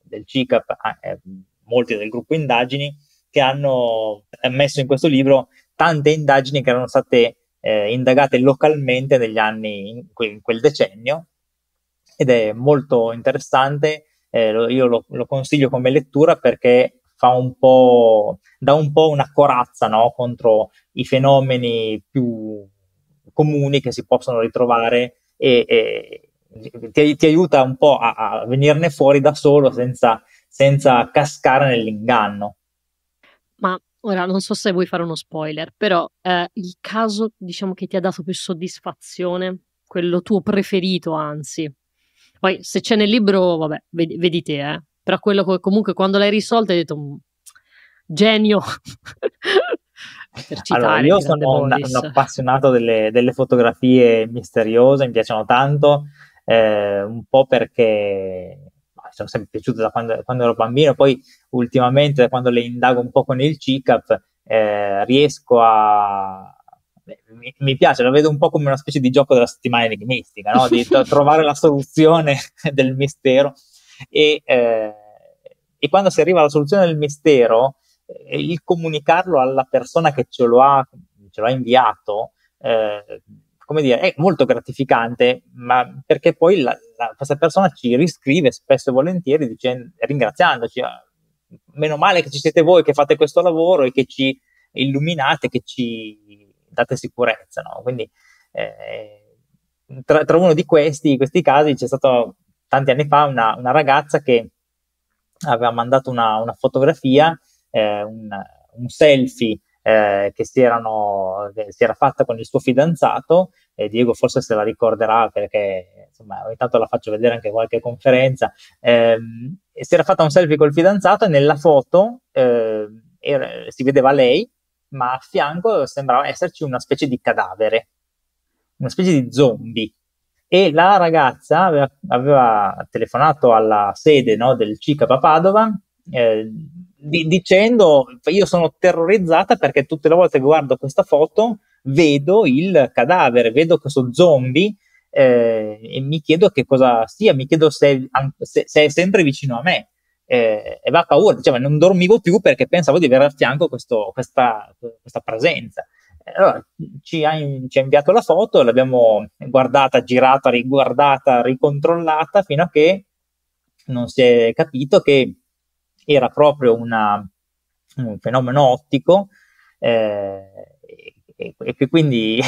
del CICAP, ah, eh, molti del gruppo indagini, che hanno messo in questo libro tante indagini che erano state eh, indagate localmente negli anni, in, que- in, quel decennio, ed è molto interessante, eh, lo, io lo, lo, consiglio come lettura perché fa un po', dà un po' una corazza no? contro i fenomeni più comuni che si possono ritrovare e, e ti, ti, aiuta un po' a, a venirne fuori da solo senza, senza cascare nell'inganno. Ma Ora, non so se vuoi fare uno spoiler, però eh, il caso, diciamo, che ti ha dato più soddisfazione, quello tuo preferito, anzi. Poi, se c'è nel libro, vabbè, vedi, vedi te, eh. Però quello che comunque quando l'hai risolto hai detto, mm, genio. [LAUGHS] per citare allora, io sono un, un, appassionato delle, delle, fotografie misteriose, mi piacciono tanto, eh, un po' perché mi sono sempre piaciuto da quando, quando ero bambino, poi ultimamente quando le indago un po' con il CICAP eh, riesco a mi, mi, piace, la vedo un po' come una specie di gioco della settimana enigmistica, no? di trovare la soluzione [LAUGHS] del mistero e, eh, e, quando si arriva alla soluzione del mistero eh, il comunicarlo alla persona che ce lo ha, ce lo ha inviato eh, come dire, è molto gratificante, ma perché poi la, la, questa persona ci riscrive spesso e volentieri dicendo, ringraziandoci, ah, meno male che ci siete voi che fate questo lavoro e che ci illuminate, che ci date sicurezza. No? Quindi eh, tra, tra, uno di questi, questi casi c'è stata tanti anni fa una, una ragazza che aveva mandato una, una fotografia, eh, un, un, selfie eh, che si, erano, si, era fatta con il suo fidanzato, e Diego forse se la ricorderà perché insomma, ogni tanto la faccio vedere anche qualche conferenza, ehm, si era fatta un selfie col fidanzato e nella foto eh, era, si vedeva lei, ma a fianco sembrava esserci una specie di cadavere, una specie di zombie. E la ragazza aveva, aveva telefonato alla sede no, del CICAP Padova eh, di, dicendo io sono terrorizzata perché tutte le volte che guardo questa foto vedo il cadavere, vedo questo zombie eh, e mi chiedo che cosa sia, mi chiedo se, se, se è sempre vicino a me. Eh, e va a paura, diceva, non dormivo più perché pensavo di avere al fianco questo, questa, questa, presenza. Eh, allora, ci ha, in, ci ha inviato la foto, l'abbiamo guardata, girata, riguardata, ricontrollata, fino a che non si è capito che era proprio una, un fenomeno ottico eh, e, e, quindi [LAUGHS]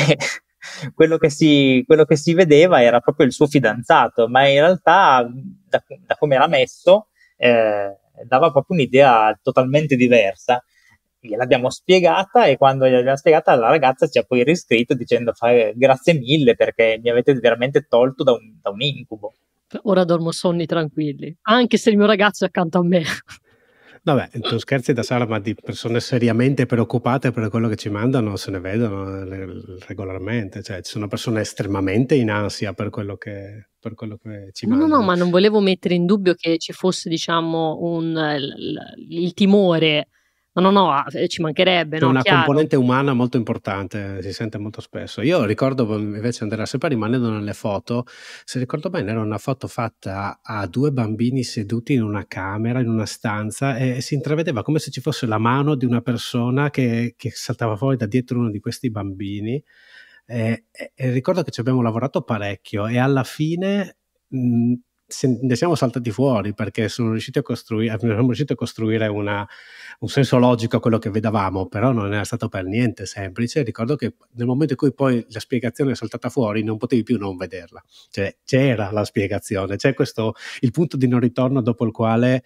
quello che, si, quello che si vedeva era proprio il suo fidanzato, ma in realtà da, da come era messo eh, dava proprio un'idea totalmente diversa. Gliel'abbiamo spiegata e quando gliel'abbiamo spiegata la ragazza ci ha poi riscritto dicendo grazie mille perché mi avete veramente tolto da un, da un incubo. Ora dormo sonni tranquilli, anche se il mio ragazzo è accanto a me. Vabbè, no, tu scherzi da Sara, ma di persone seriamente preoccupate per quello che ci mandano se ne vedono eh, regolarmente, cioè ci sono persone estremamente in ansia per quello che, per quello che ci mandano. No, no, ma non volevo mettere in dubbio che ci fosse, diciamo, un, il, il timore No, no, ah, ci mancherebbe. È no, una chiaro. componente umana molto importante, si sente molto spesso. Io ricordo invece Andrea, sempre rimanendo nelle foto, se ricordo bene, era una foto fatta a due bambini seduti in una camera, in una stanza, e si intravedeva come se ci fosse la mano di una persona che, che saltava fuori da dietro uno di questi bambini. E, e, e ricordo che ci abbiamo lavorato parecchio e alla fine mh, ne siamo saltati fuori perché sono riusciti a costruire, eh, siamo riusciti a costruire una, un senso logico a quello che vedevamo, però non era stato per niente semplice. Ricordo che nel momento in cui poi la spiegazione è saltata fuori non potevi più non vederla, cioè c'era la spiegazione, c'è questo, il punto di non ritorno dopo il quale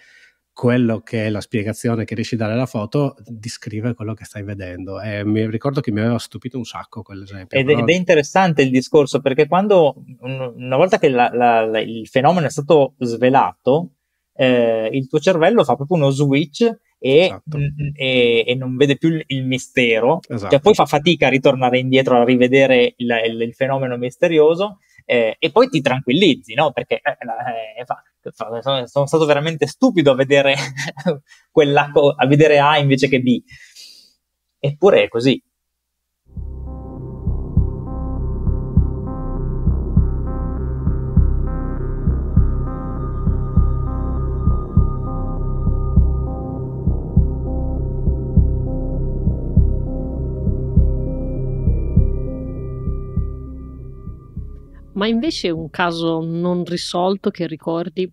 quello che è la spiegazione che riesci a dare alla foto descrive quello che stai vedendo e mi ricordo che mi aveva stupito un sacco quell'esempio ed, però... ed è interessante il discorso perché quando una volta che la, la, la, il fenomeno è stato svelato eh, il tuo cervello fa proprio uno switch e, esatto. mh, e, e non vede più il, il mistero cioè esatto. cioè poi fa fatica a ritornare indietro a rivedere il, il, il fenomeno misterioso eh, e poi ti tranquillizzi, no? Perché eh, eh fa, fa, sono, sono, stato veramente stupido a vedere, [LAUGHS] a vedere A invece che B. Eppure è così. Ma invece un caso non risolto che ricordi?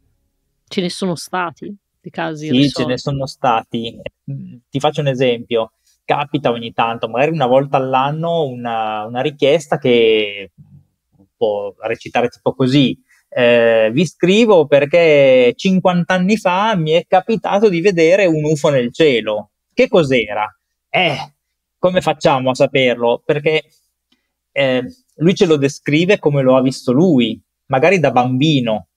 Ce ne sono stati di casi sì, risolti? Sì, ce ne sono stati. Ti faccio un esempio. Capita ogni tanto, magari una volta all'anno, una, una richiesta che può recitare tipo così. Eh, vi scrivo perché 50 anni fa mi è capitato di vedere un UFO nel cielo. Che cos'era? Eh, come facciamo a saperlo? Perché eh, lui ce lo descrive come lo ha visto lui, magari da bambino,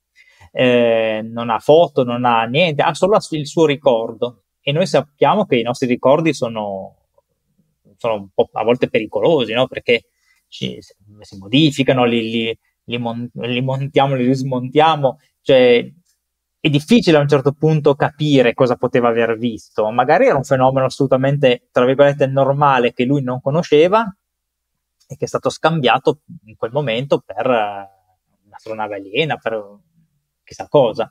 eh, non ha foto, non ha niente, ha solo il suo ricordo. E noi sappiamo che i nostri ricordi sono, sono a volte pericolosi, no? perché ci, si modificano, li, li, li, mon- li montiamo, li smontiamo. cioè è difficile a un certo punto capire cosa poteva aver visto. Magari era un fenomeno assolutamente, tra virgolette, normale che lui non conosceva, e che è stato scambiato in quel momento per eh, un'astronave aliena, per chissà cosa.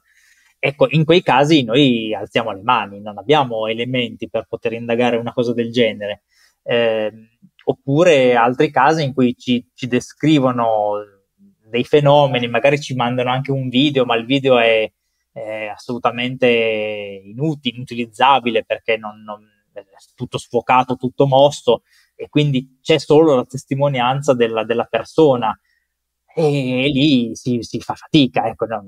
Ecco, in quei casi noi alziamo le mani, non abbiamo elementi per poter indagare una cosa del genere. Eh, oppure altri casi in cui ci, ci, descrivono dei fenomeni, magari ci mandano anche un video, ma il video è, è assolutamente inutile, inutilizzabile perché non, non, è tutto sfocato, tutto mosso e quindi c'è solo la testimonianza della, della persona e lì si, si fa fatica. Ecco, no,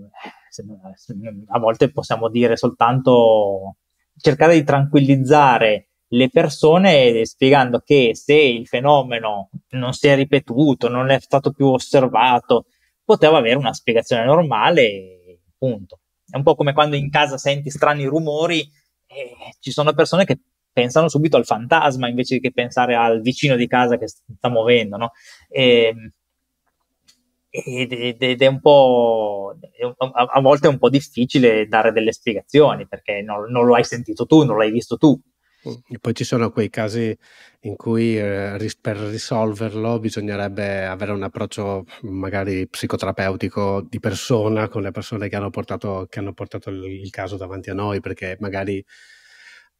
a volte possiamo dire soltanto cercare di tranquillizzare le persone eh, spiegando che se il fenomeno non si è ripetuto, non è stato più osservato, poteva avere una spiegazione normale, punto. È un po' come quando in casa senti strani rumori, eh, ci sono persone che pensano subito al fantasma invece che pensare al vicino di casa che sta muovendo, no? E, ehm, ed, ed, è un po' a volte è un po' difficile dare delle spiegazioni perché non, non lo hai sentito tu, non l'hai visto tu. E mm, poi ci sono quei casi in cui eh, ris- per risolverlo bisognerebbe avere un approccio magari psicoterapeutico di persona con le persone che hanno portato, che hanno portato il, il caso davanti a noi, perché magari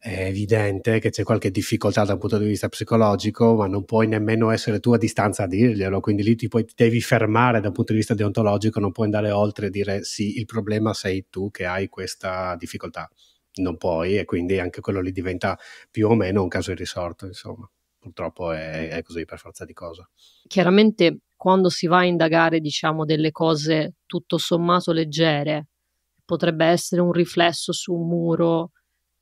è evidente che c'è qualche difficoltà dal punto di vista psicologico, ma non puoi nemmeno essere tu a distanza a dirglielo, quindi lì ti, puoi, ti devi fermare dal punto di vista deontologico, non puoi andare oltre e dire sì, il problema sei tu che hai questa difficoltà, non puoi e quindi anche quello lì diventa più o meno un caso irrisorto, insomma, purtroppo è, è così per forza di cosa. Chiaramente quando si va a indagare, diciamo, delle cose tutto sommato leggere, potrebbe essere un riflesso su un muro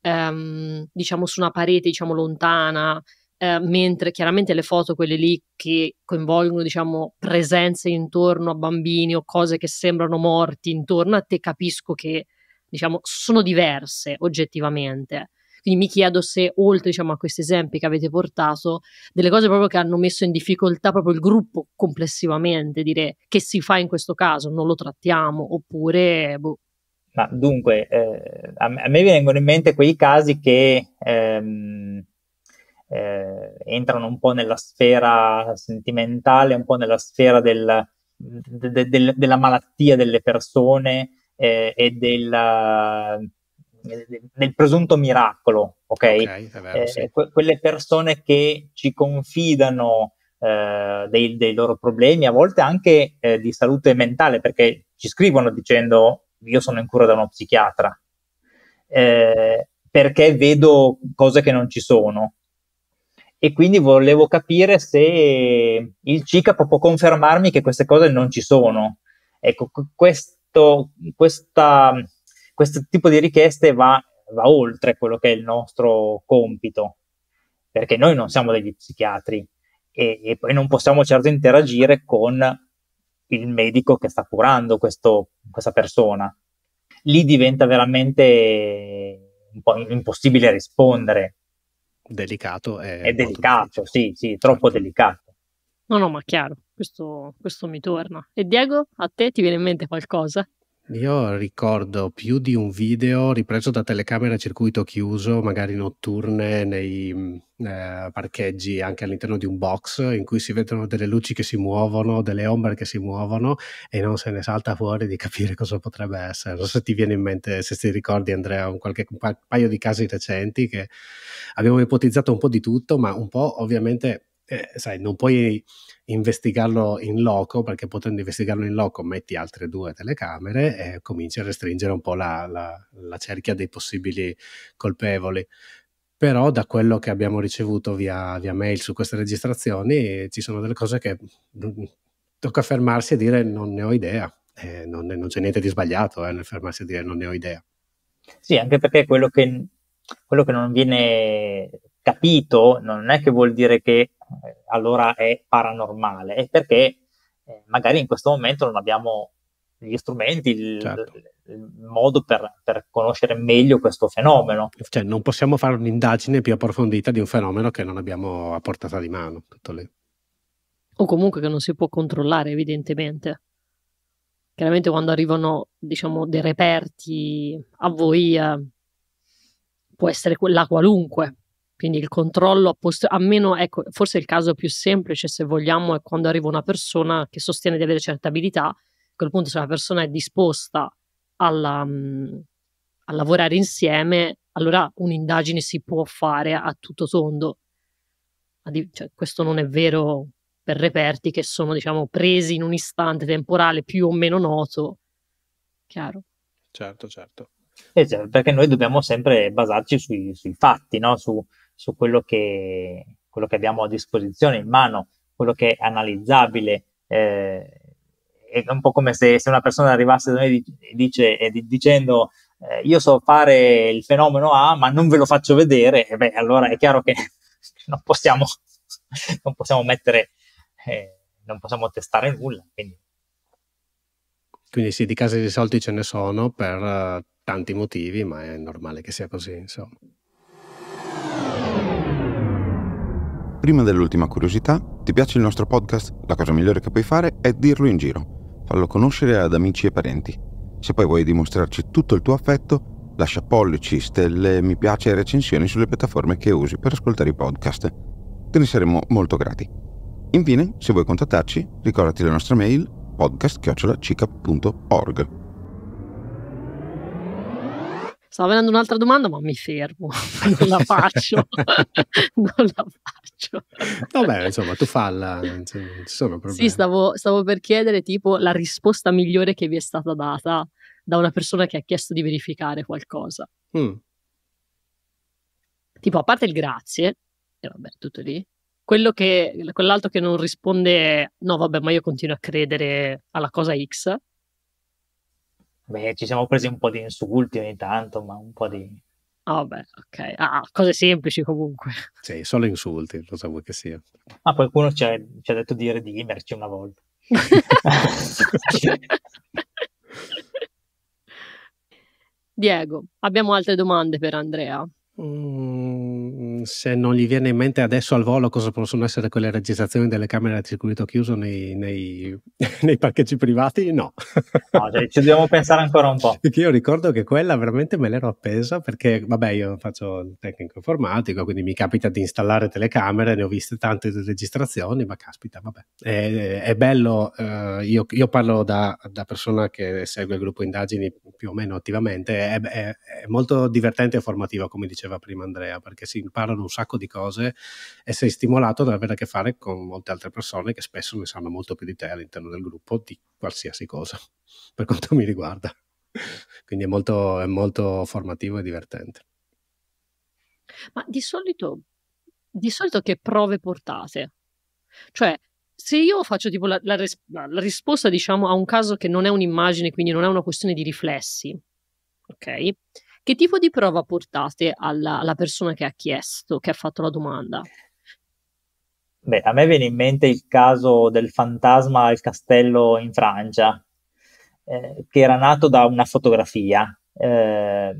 ehm, diciamo su una parete diciamo lontana, eh, mentre chiaramente le foto, quelle lì che coinvolgono diciamo presenze intorno a bambini o cose che sembrano morti intorno a te, capisco che diciamo sono diverse oggettivamente. Quindi mi chiedo se, oltre diciamo, a questi esempi che avete portato, delle cose proprio che hanno messo in difficoltà proprio il gruppo complessivamente, dire che si fa in questo caso, non lo trattiamo, oppure boh, ma dunque, eh, a, me, vengono in mente quei casi che ehm, eh, entrano un po' nella sfera sentimentale, un po' nella sfera del, de, de, della malattia delle persone eh, e del, del, presunto miracolo, ok? okay vero, eh, sì. que- quelle persone che ci confidano eh, dei, dei, loro problemi, a volte anche eh, di salute mentale, perché ci scrivono dicendo io sono in cura da uno psichiatra, eh, perché vedo cose che non ci sono. E quindi volevo capire se il CICAP può confermarmi che queste cose non ci sono. Ecco, questo, questa, questo tipo di richieste va, va oltre quello che è il nostro compito, perché noi non siamo degli psichiatri, e, e, poi non possiamo certo interagire con il medico che sta curando questo, questa persona. Lì diventa veramente un po' impossibile rispondere. Delicato. È, è delicato, sì, sì, troppo certo. delicato. No, no, ma chiaro, questo, questo mi torna. E Diego, a te ti viene in mente qualcosa? Io ricordo più di un video ripreso da telecamere a circuito chiuso, magari notturne, nei mm, eh, parcheggi anche all'interno di un box, in cui si vedono delle luci che si muovono, delle ombre che si muovono e non se ne salta fuori di capire [LAUGHS] cosa potrebbe essere. Non so se ti viene in mente, se ti ricordi Andrea, un, qualche, un paio di casi recenti che abbiamo ipotizzato un po' di tutto, ma un po' ovviamente eh, sai, non puoi investigarlo in loco perché potendo investigarlo in loco metti altre due telecamere e cominci a restringere un po' la, la, la cerchia dei possibili colpevoli però da quello che abbiamo ricevuto via, via, mail su queste registrazioni ci sono delle cose che mm, tocca fermarsi e dire non ne ho idea, eh, non, non, c'è niente di sbagliato eh, nel fermarsi e dire non ne ho idea. Sì, anche perché quello che, quello che non viene capito non è che vuol dire che eh, allora è paranormale, è perché eh, magari in questo momento non abbiamo gli strumenti, il, certo. il modo per, per, conoscere meglio questo fenomeno. Cioè, non possiamo fare un'indagine più approfondita di un fenomeno che non abbiamo a portata di mano, tutto lì. O comunque che non si può controllare, evidentemente. Chiaramente quando arrivano, diciamo, dei reperti a voi eh, può essere quella qualunque, quindi il controllo, post- a meno, ecco, forse il caso più semplice, se vogliamo, è quando arriva una persona che sostiene di avere certe abilità. A quel punto, se una persona è disposta alla, mm, a lavorare insieme, allora un'indagine si può fare a tutto tondo. Cioè, questo non è vero per reperti che sono, diciamo, presi in un istante temporale più o meno noto. Chiaro? Certo, certo. Eh cioè, perché noi dobbiamo sempre basarci sui, sui fatti, no? su, su quello che, quello che abbiamo a disposizione in mano, quello che è analizzabile. Eh, è un po' come se, se, una persona arrivasse da noi e dice, dicendo eh, io so fare il fenomeno A ma non ve lo faccio vedere, e beh, allora è chiaro che [LAUGHS] non possiamo, [LAUGHS] non possiamo mettere, eh, non possiamo testare nulla. Quindi. quindi sì, di casi risolti ce ne sono per eh, tanti motivi, ma è normale che sia così, insomma. Prima dell'ultima curiosità, ti piace il nostro podcast? La cosa migliore che puoi fare è dirlo in giro. Fallo conoscere ad amici e parenti. Se poi vuoi dimostrarci tutto il tuo affetto, lascia pollici, stelle, mi piace e recensioni sulle piattaforme che usi per ascoltare i podcast. Te ne saremo molto grati. Infine, se vuoi contattarci, ricordati la nostra mail podcast.cicap.org stava venendo un'altra domanda, ma mi fermo, [LAUGHS] non la faccio. [LAUGHS] non la faccio. Vabbè, insomma, tu falla, non ci sono problemi. Sì, stavo, stavo per chiedere tipo la risposta migliore che vi è stata data da una persona che ha chiesto di verificare qualcosa. Mm. Tipo, a parte il grazie, e vabbè, tutto lì. Quello che, quell'altro che non risponde, no, vabbè, ma io continuo a credere alla cosa X. Beh, ci siamo presi un po' di insulti ogni tanto, ma un po' di... Oh beh, ok. Ah, cose semplici comunque. Sì, solo insulti, lo vuoi che sia. Ma ah, qualcuno ci ha, ci ha detto di redimerci una volta. [LAUGHS] Diego, abbiamo altre domande per Andrea? Mm, Mm, se non gli viene in mente adesso al volo cosa possono essere quelle registrazioni delle camere a circuito chiuso nei, nei, [LAUGHS] nei parcheggi privati, no. no cioè, ci dobbiamo [LAUGHS] pensare ancora un po'. Perché io ricordo che quella veramente me l'ero appesa perché, vabbè, io faccio il tecnico informatico, quindi mi capita di installare telecamere, ne ho viste tante registrazioni, ma caspita, vabbè. È, è bello, eh, io, io, parlo da, da, persona che segue il gruppo indagini più o meno attivamente, è, è, è molto divertente e formativo, come diceva prima Andrea, perché si imparano un sacco di cose e sei stimolato ad avere a che fare con molte altre persone che spesso ne sanno molto più di te all'interno del gruppo di qualsiasi cosa, [LAUGHS] per quanto mi riguarda. Quindi è molto, è molto formativo e divertente. Ma di solito, di solito che prove portate? Cioè, se io faccio tipo la, la, res- la, risposta, diciamo, a un caso che non è un'immagine, quindi non è una questione di riflessi, ok? Che tipo di prova portate alla, alla persona che ha chiesto, che ha fatto la domanda? Beh, a me viene in mente il caso del fantasma al castello in Francia, eh, che era nato da una fotografia. Eh,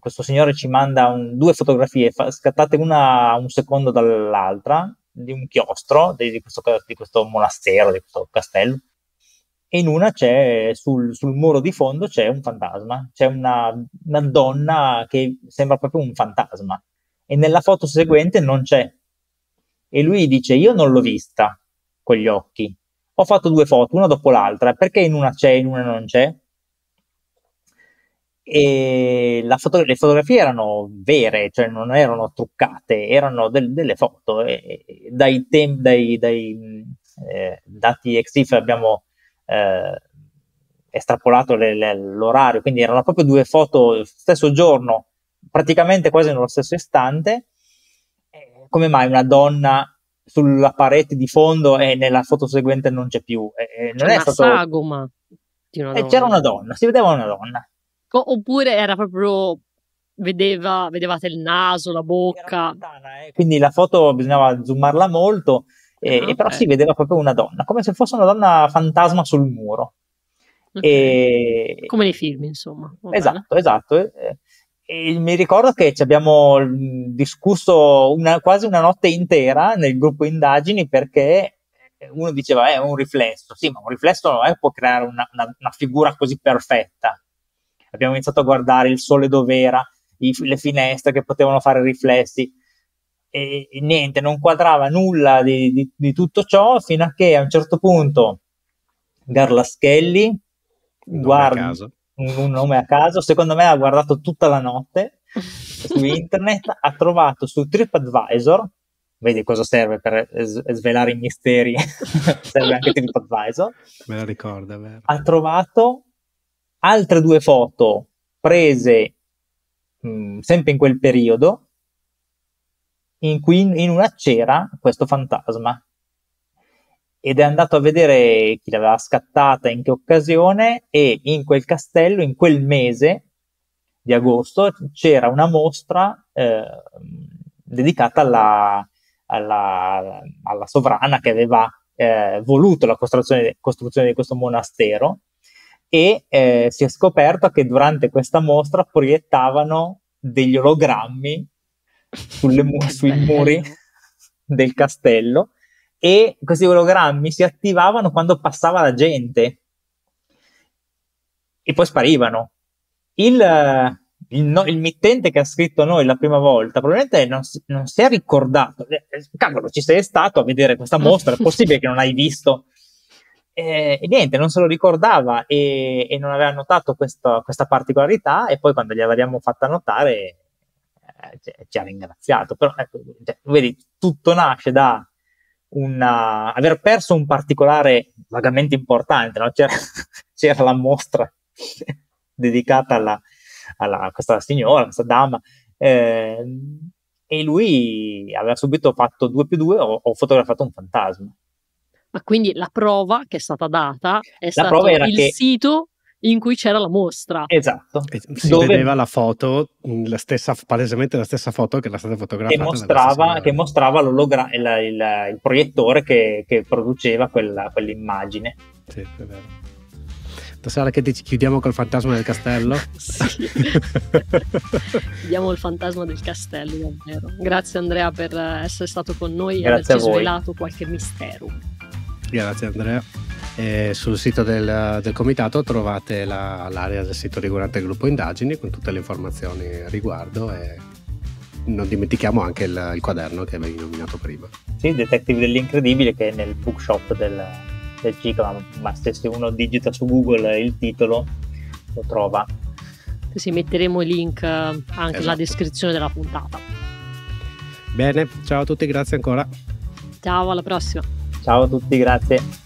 questo signore ci manda un, due fotografie fa, scattate una un secondo dall'altra di un chiostro di, di, questo, di questo monastero, di questo castello, e in una c'è sul, sul, muro di fondo c'è un fantasma, c'è una, una, donna che sembra proprio un fantasma e nella foto seguente non c'è. E lui dice io non l'ho vista con gli occhi, ho fatto due foto, una dopo l'altra, perché in una c'è e in una non c'è? E foto- le fotografie erano vere, cioè non erano truccate, erano del, delle foto. E, dai, tem- dai, dai eh, dati EXIF abbiamo eh, estrapolato le, le, l'orario, quindi erano proprio due foto lo stesso giorno, praticamente quasi nello stesso istante. Eh, come mai una donna sulla parete di fondo e nella foto seguente non c'è più? E, eh, eh, non c'è è una stato... sagoma. Una e c'era una donna, si vedeva una donna. O- oppure era proprio Vedeva, vedevate il naso, la bocca. Lontana, eh? Quindi la foto bisognava zoomarla molto e, ah, e però si vedeva proprio una donna, come se fosse una donna fantasma sul muro. Okay. E... Come nei film, insomma. Va esatto, bene. esatto. E, e mi ricordo che ci abbiamo mm, discusso una, quasi una notte intera nel gruppo indagini perché uno diceva eh, è eh, un riflesso, sì ma un riflesso non eh, può creare una, una, una, figura così perfetta. Abbiamo iniziato a guardare il sole dov'era, i, le finestre che potevano fare riflessi e, e niente, non quadrava nulla di, di, di, tutto ciò fino a che a un certo punto Garlaschelli guarda un, un nome a caso, secondo me ha guardato tutta la notte su [LAUGHS] internet, ha trovato su TripAdvisor vedi cosa serve per svelare i misteri, [LAUGHS] serve anche TripAdvisor. Me la ricorda, vero. Ha trovato altre due foto prese mh, sempre in quel periodo in cui in una c'era questo fantasma ed è andato a vedere chi l'aveva scattata, in che occasione, e in quel castello, in quel mese di agosto, c'era una mostra eh, dedicata alla, alla, alla, sovrana che aveva eh, voluto la costruzione, costruzione, di questo monastero e eh, si è scoperto che durante questa mostra proiettavano degli ologrammi mu- sui muri del castello e questi ologrammi si attivavano quando passava la gente e poi sparivano. Il, il, no, il mittente che ha scritto noi la prima volta probabilmente non si, non si è ricordato. Eh, eh, cavolo, ci sei stato a vedere questa mostra, è possibile che non hai visto? E, eh, e niente, non se lo ricordava e, e non aveva notato questo, questa particolarità e poi quando gli gliel'abbiamo fatta notare eh, ci ha ringraziato, però ecco, cioè, vedi, tutto nasce da una, eh, aver perso un particolare vagamente importante, no? c'era, [LAUGHS] c'era, la mostra [LAUGHS] dedicata alla, alla, questa signora, questa dama, eh, e lui aveva subito fatto 2 più 2 ho fotografato un fantasma. Ma quindi la prova che è stata data è la stato il che... sito in cui c'era la mostra. Esatto. E si Dove... vedeva la foto, mm, la stessa, palesemente la stessa foto che era stata fotografata. Che mostrava, che mostrava il, il, il, proiettore che, che produceva quella, quell'immagine. Sì, è vero. Stasera che ti chiudiamo col fantasma del castello? [LAUGHS] [LAUGHS] chiudiamo il fantasma del castello, davvero. Grazie Andrea per eh, essere stato con noi e averci svelato qualche mistero. Grazie Andrea. E eh, sul sito del, del comitato trovate la, l'area del sito riguardante il gruppo indagini con tutte le informazioni a riguardo e non dimentichiamo anche il, il quaderno che avevi nominato prima. Sì, Detective dell'incredibile che è nel bookshop del, del Cicla, ma se uno digita su Google il titolo lo trova. Sì, metteremo il link eh, anche esatto. nella descrizione della puntata. Bene, ciao a tutti, grazie ancora. Ciao, alla prossima. Ciao a tutti, grazie.